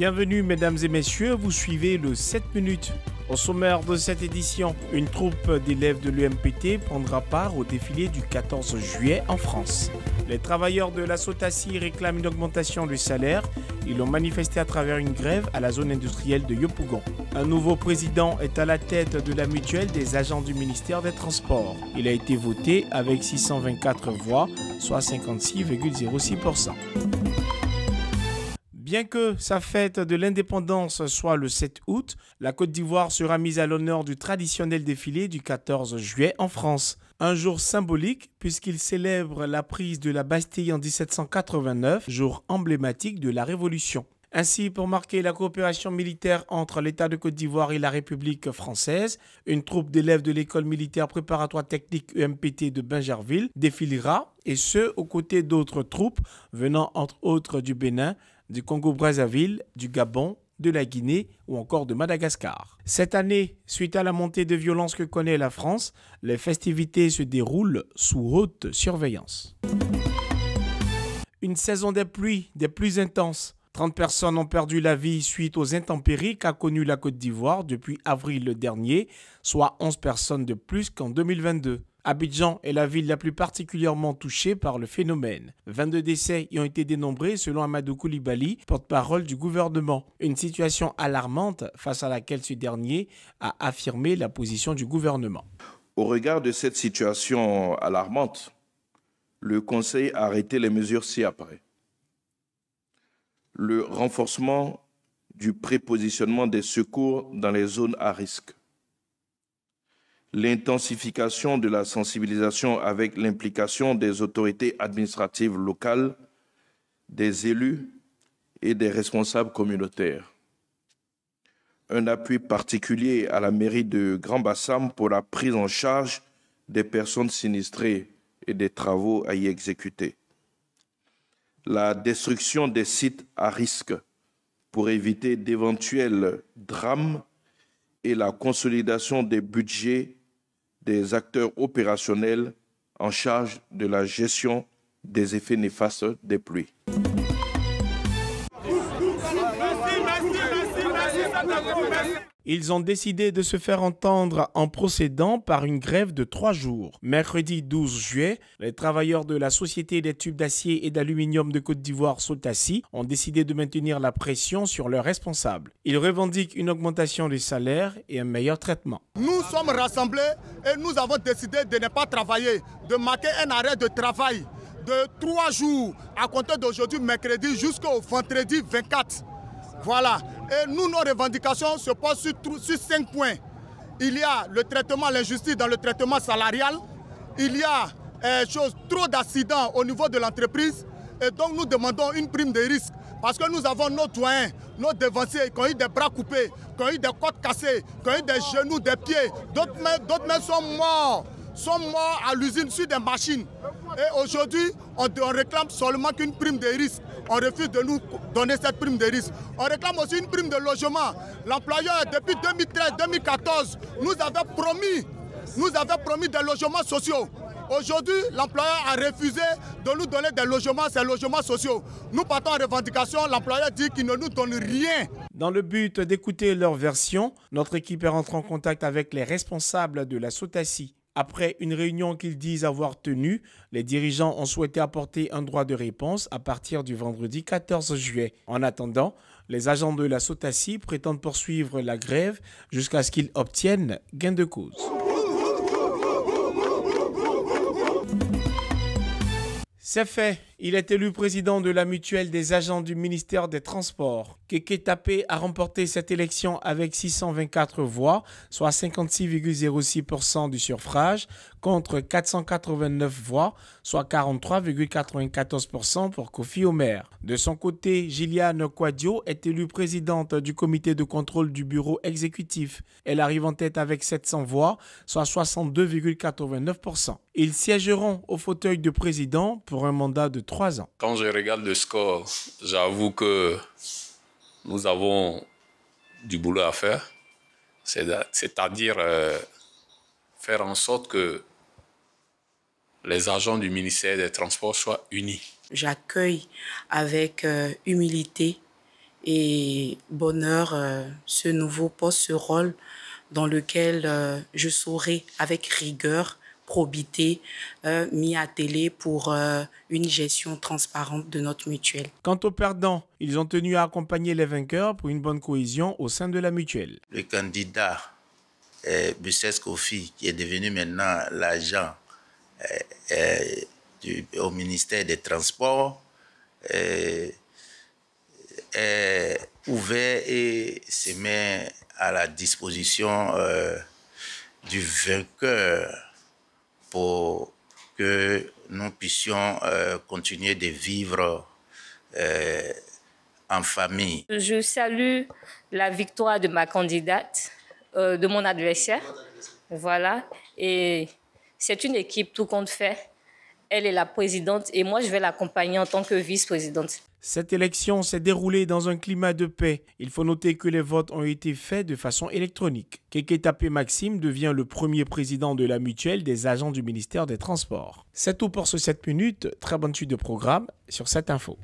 Bienvenue mesdames et messieurs, vous suivez le 7 minutes. Au sommaire de cette édition, une troupe d'élèves de l'UMPT prendra part au défilé du 14 juillet en France. Les travailleurs de la Sotassi réclament une augmentation du salaire. Ils l'ont manifesté à travers une grève à la zone industrielle de Yopougon. Un nouveau président est à la tête de la mutuelle des agents du ministère des Transports. Il a été voté avec 624 voix, soit 56,06%. Bien que sa fête de l'indépendance soit le 7 août, la Côte d'Ivoire sera mise à l'honneur du traditionnel défilé du 14 juillet en France. Un jour symbolique puisqu'il célèbre la prise de la Bastille en 1789, jour emblématique de la Révolution. Ainsi, pour marquer la coopération militaire entre l'État de Côte d'Ivoire et la République française, une troupe d'élèves de l'école militaire préparatoire technique EMPT de Benjerville défilera, et ce, aux côtés d'autres troupes venant entre autres du Bénin, du Congo-Brazzaville, du Gabon, de la Guinée ou encore de Madagascar. Cette année, suite à la montée de violence que connaît la France, les festivités se déroulent sous haute surveillance. Une saison des pluies des plus intenses 30 personnes ont perdu la vie suite aux intempéries qu'a connues la Côte d'Ivoire depuis avril dernier, soit 11 personnes de plus qu'en 2022. Abidjan est la ville la plus particulièrement touchée par le phénomène. 22 décès y ont été dénombrés selon Amadou Koulibaly, porte-parole du gouvernement. Une situation alarmante face à laquelle ce dernier a affirmé la position du gouvernement. Au regard de cette situation alarmante, le Conseil a arrêté les mesures ci-après le renforcement du prépositionnement des secours dans les zones à risque, l'intensification de la sensibilisation avec l'implication des autorités administratives locales, des élus et des responsables communautaires, un appui particulier à la mairie de Grand Bassam pour la prise en charge des personnes sinistrées et des travaux à y exécuter la destruction des sites à risque pour éviter d'éventuels drames et la consolidation des budgets des acteurs opérationnels en charge de la gestion des effets néfastes des pluies. Ils ont décidé de se faire entendre en procédant par une grève de trois jours. Mercredi 12 juillet, les travailleurs de la Société des tubes d'acier et d'aluminium de Côte d'Ivoire, Sotassi, ont décidé de maintenir la pression sur leurs responsables. Ils revendiquent une augmentation des salaires et un meilleur traitement. Nous sommes rassemblés et nous avons décidé de ne pas travailler, de marquer un arrêt de travail de trois jours à compter d'aujourd'hui mercredi jusqu'au vendredi 24. Voilà, et nous, nos revendications se posent sur, cinq points. Il y a le traitement, l'injustice dans le traitement salarial. Il y a euh, trop d'accidents au niveau de l'entreprise. Et donc, nous demandons une prime de risque. Parce que nous avons nos doyens, nos devancés qui ont eu des bras coupés, qui ont eu des côtes cassées, qui ont eu des genoux, des pieds. D'autres mains sont morts sont morts à l'usine sur des machines. Et aujourd'hui, on, réclame seulement qu'une prime de risque. On refuse de nous donner cette prime de risque. On réclame aussi une prime de logement. L'employeur, depuis 2013-2014, nous avait promis, nous avait promis des logements sociaux. Aujourd'hui, l'employeur a refusé de nous donner des logements, ces logements sociaux. Nous partons en revendication, l'employeur dit qu'il ne nous donne rien. Dans le but d'écouter leur version, notre équipe est rentrée en contact avec les responsables de la SOTACI, après une réunion qu'ils disent avoir tenue, les dirigeants ont souhaité apporter un droit de réponse à partir du vendredi 14 juillet. En attendant, les agents de la SOTACI prétendent poursuivre la grève jusqu'à ce qu'ils obtiennent gain de cause. C'est fait il est élu président de la mutuelle des agents du ministère des Transports. Keke Tapé a remporté cette élection avec 624 voix, soit 56,06% du suffrage, contre 489 voix, soit 43,94% pour Kofi Omer. De son côté, Gilliane Quadio est élue présidente du comité de contrôle du bureau exécutif. Elle arrive en tête avec 700 voix, soit 62,89%. Ils siégeront au fauteuil de président pour un mandat de quand je regarde le score, j'avoue que nous avons du boulot à faire. C'est-à-dire euh, faire en sorte que les agents du ministère des Transports soient unis. J'accueille avec euh, humilité et bonheur euh, ce nouveau poste, ce rôle dans lequel je saurai avec rigueur probité euh, mis à télé pour euh, une gestion transparente de notre mutuelle. Quant aux perdants, ils ont tenu à accompagner les vainqueurs pour une bonne cohésion au sein de la mutuelle. Le candidat eh, Busses qui est devenu maintenant l'agent euh, au ministère des Transports, est ouvert et se met à la disposition du vainqueur pour que nous puissions euh, continuer de vivre euh, en famille. Je salue la victoire de ma candidate, euh, de mon adversaire. Voilà. Et c'est une équipe, tout compte fait. Elle est la présidente et moi, je vais l'accompagner en tant que vice-présidente. Cette élection s'est déroulée dans un climat de paix. Il faut noter que les votes ont été faits de façon électronique. Keke Tapé Maxime devient le premier président de la mutuelle des agents du ministère des Transports. C'est tout pour ce 7 minutes. Très bonne suite de programme sur cette info.